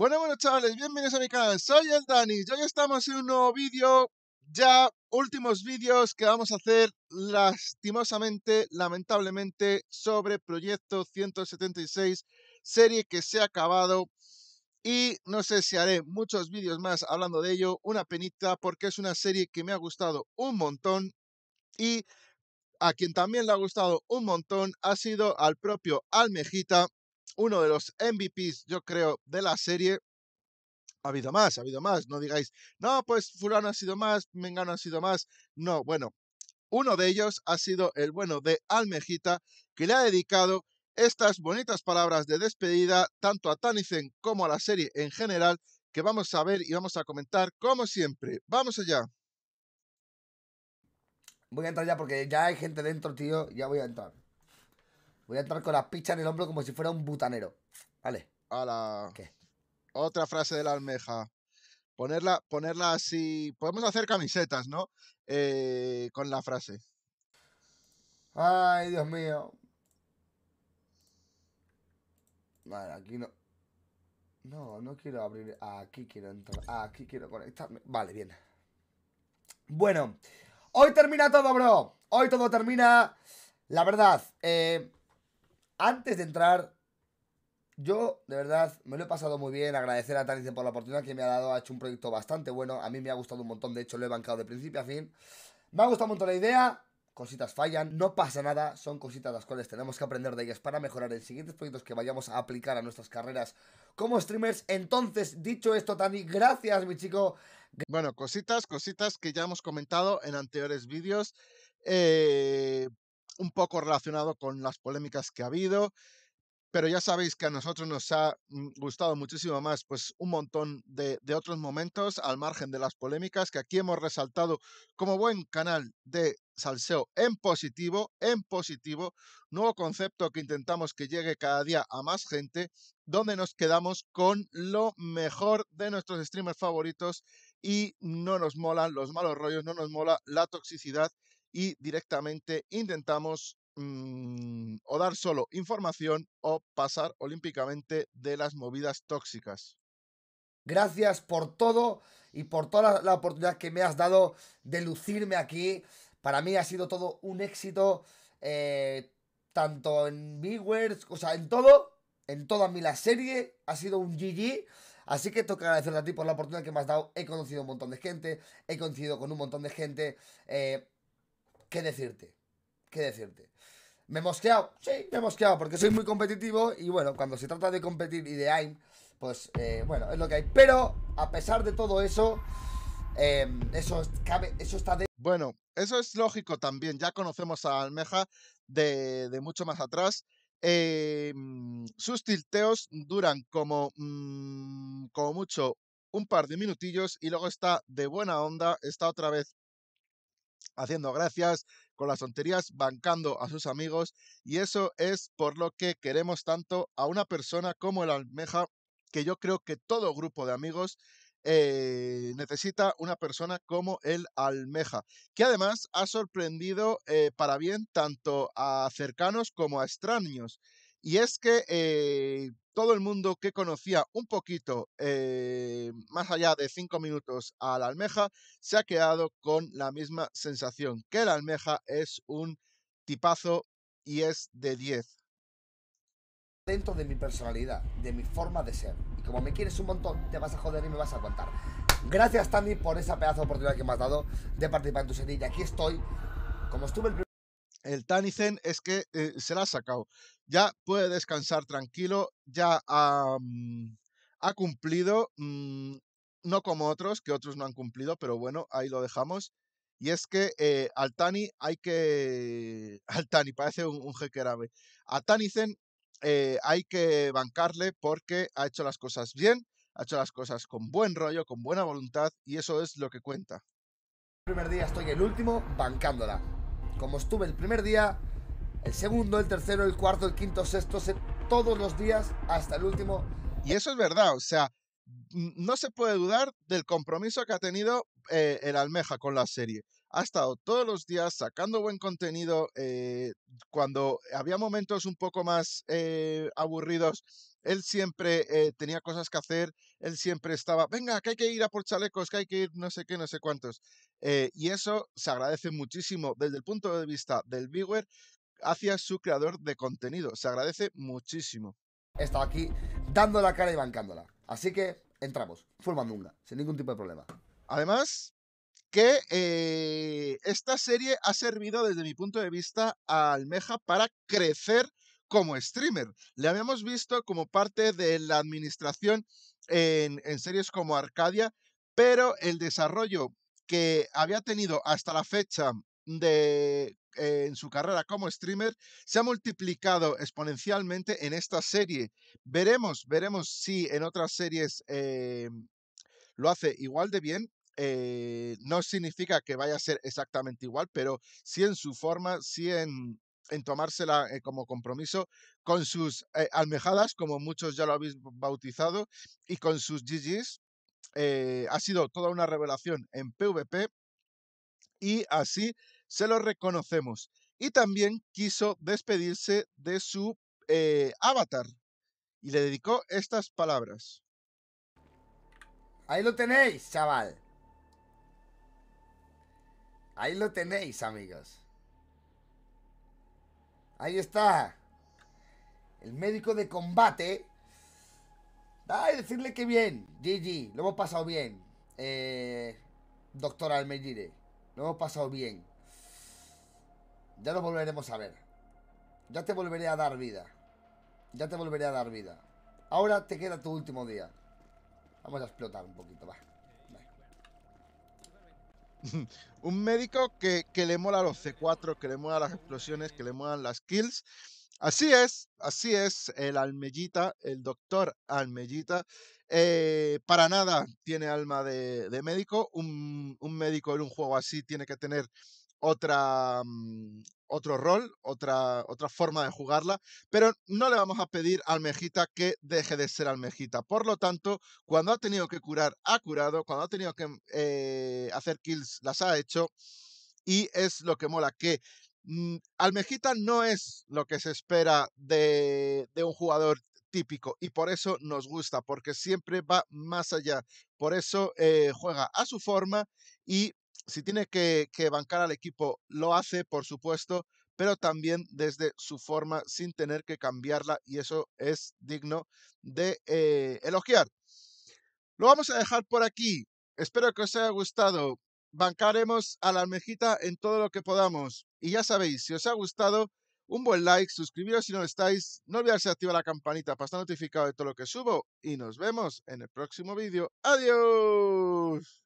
Bueno, bueno chavales, bienvenidos a mi canal, soy el Dani y hoy estamos en un nuevo vídeo, ya últimos vídeos que vamos a hacer lastimosamente, lamentablemente, sobre Proyecto 176, serie que se ha acabado y no sé si haré muchos vídeos más hablando de ello, una penita porque es una serie que me ha gustado un montón y a quien también le ha gustado un montón ha sido al propio Almejita uno de los MVPs, yo creo, de la serie. Ha habido más, ha habido más. No digáis, no, pues fulano ha sido más, Mengano ha sido más. No, bueno, uno de ellos ha sido el bueno de Almejita, que le ha dedicado estas bonitas palabras de despedida tanto a Tanizen como a la serie en general, que vamos a ver y vamos a comentar como siempre. ¡Vamos allá! Voy a entrar ya porque ya hay gente dentro, tío. Ya voy a entrar. Voy a entrar con las pichas en el hombro como si fuera un butanero. Vale. A ¿Qué? Otra frase de la almeja. Ponerla, ponerla así. Podemos hacer camisetas, ¿no? Eh, con la frase. Ay, Dios mío. Vale, aquí no. No, no quiero abrir. Aquí quiero entrar. Aquí quiero conectarme. Vale, bien. Bueno, hoy termina todo, bro. Hoy todo termina. La verdad, eh, antes de entrar, yo de verdad me lo he pasado muy bien. Agradecer a Tanice por la oportunidad que me ha dado. Ha hecho un proyecto bastante bueno. A mí me ha gustado un montón. De hecho, lo he bancado de principio a fin. Me ha gustado un montón la idea. Cositas fallan, no pasa nada, son cositas las cuales tenemos que aprender de ellas para mejorar en siguientes proyectos que vayamos a aplicar a nuestras carreras como streamers. Entonces, dicho esto, Tani, gracias, mi chico. Bueno, cositas, cositas que ya hemos comentado en anteriores vídeos. Eh, un poco relacionado con las polémicas que ha habido, pero ya sabéis que a nosotros nos ha mm, gustado muchísimo más pues un montón de, de, otros momentos al margen de las polémicas que aquí hemos resaltado como buen canal de salseo en positivo, en positivo, nuevo concepto que intentamos que llegue cada día a más gente, donde nos quedamos con lo mejor de nuestros streamers favoritos y no nos molan los malos rollos, no nos mola la toxicidad y directamente intentamos mm, o dar solo información o pasar olímpicamente de las movidas tóxicas. Gracias por todo y por toda la, oportunidad que me has dado de lucirme aquí. Para mí ha sido todo un éxito, eh, tanto en viewers, o sea, en todo, en toda mi la serie, ha sido un GG. Así que toca agradecerte a ti por la oportunidad que me has dado. He conocido un montón de gente, he coincidido con un montón de gente. Eh, qué decirte, qué decirte. ¿Me he mosqueado? Sí, me he mosqueado porque soy muy competitivo y bueno, cuando se trata de competir y de AIM, pues eh, bueno, es lo que hay. Pero a pesar de todo eso, em, eso, cabe, eso está de... Bueno, eso es lógico también. Ya conocemos a Almeja de, mucho más atrás. Em, sus tilteos duran como, mm, como mucho un par de minutillos y luego está de buena onda, está otra vez haciendo gracias, con las tonterías, bancando a sus amigos. Y eso es por lo que queremos tanto a una persona como el almeja, que yo creo que todo grupo de amigos eh, necesita una persona como el almeja, que además ha sorprendido eh, para bien tanto a cercanos como a extraños. Y es que eh, todo el mundo que conocía un poquito más allá de 5 minutos a la almeja, se ha quedado con la misma sensación, que la almeja es un tipazo y es de 10. Dentro de mi personalidad, de mi forma de ser. Y como me quieres un montón, te vas a joder y me vas a aguantar. Gracias, Tani por esa pedazo de oportunidad que me has dado de participar en tu serie. Y aquí estoy, como estuve el el Tanizen es que eh, se la ha sacado. Ya puede descansar tranquilo, ya ha, cumplido. Mm, no como otros, que otros no han cumplido, pero bueno, ahí lo dejamos. Y es que eh, al Tani hay que. al Tani, parece un, un jeque A Tanicen eh, hay que bancarle porque ha hecho las cosas bien, ha hecho las cosas con buen rollo, con buena voluntad, y eso es lo que cuenta. El primer día estoy el último bancándola. Como estuve el primer día, el segundo, el tercero, el cuarto, el quinto, sexto, todos los días hasta el último. Y eso es verdad, o sea, no se puede dudar del compromiso que ha tenido eh, el Almeja con la serie. Ha estado todos los días sacando buen contenido. Eh, cuando había momentos un poco más eh, aburridos, él siempre tenía cosas que hacer. Él siempre estaba, venga, que hay que ir a por chalecos, que hay que ir no sé qué, no sé cuántos. y eso se agradece muchísimo desde el punto de vista del viewer hacia su creador de contenido. Se agradece muchísimo. He estado aquí dando la cara y bancándola. Así que entramos, formando una, sin ningún tipo de problema. Además, que eh, esta serie ha servido desde mi punto de vista a Almeja para crecer como streamer. Le habíamos visto como parte de la administración en series como Arcadia, pero el desarrollo que había tenido hasta la fecha de en su carrera como streamer se ha multiplicado exponencialmente en esta serie. Veremos, veremos si en otras series em, lo hace igual de bien. Eh, no significa que vaya a ser exactamente igual, pero si en su forma, si en, tomársela eh, como compromiso con sus eh, almejadas, como muchos ya lo habéis bautizado, y con sus GGs. ha sido toda una revelación en PvP y así se lo reconocemos. Y también quiso despedirse de su eh, avatar y le dedicó estas palabras. Ahí lo tenéis, chaval. Ahí lo tenéis, amigos. Ahí está. El médico de combate. Ay, decirle que bien. GG, lo hemos pasado bien. Eh, doctor lo hemos pasado bien. Ya lo volveremos a ver. Ya te volveré a dar vida. Ya te volveré a dar vida. Ahora te queda tu último día. Vamos a explotar un poquito, va. un médico que, le mola los C4, que le mola las explosiones, que le molan las kills. Así es, así es, el Almellita, el doctor Almellita, eh, para nada tiene alma de, médico. Un, un, médico en un juego así tiene que tener otra, mm, otro rol, otra, otra forma de jugarla, pero no le vamos a pedir a Almejita que deje de ser Almejita. Por lo tanto, cuando ha tenido que curar, ha curado, cuando ha tenido que eh, hacer kills, las ha hecho, y es lo que mola, que mm, Almejita no es lo que se espera de, un jugador típico y por eso nos gusta, porque siempre va más allá. Por eso eh, juega a su forma y si tiene que, bancar al equipo, lo hace, por supuesto, pero también desde su forma sin tener que cambiarla y eso es digno de eh, elogiar. Lo vamos a dejar por aquí. Espero que os haya gustado. Bancaremos a la almejita en todo lo que podamos. Y ya sabéis, si os ha gustado, un buen like, suscribiros si no lo estáis, no olvidarse de activar la campanita para estar notificado de todo lo que subo y nos vemos en el próximo vídeo. ¡Adiós!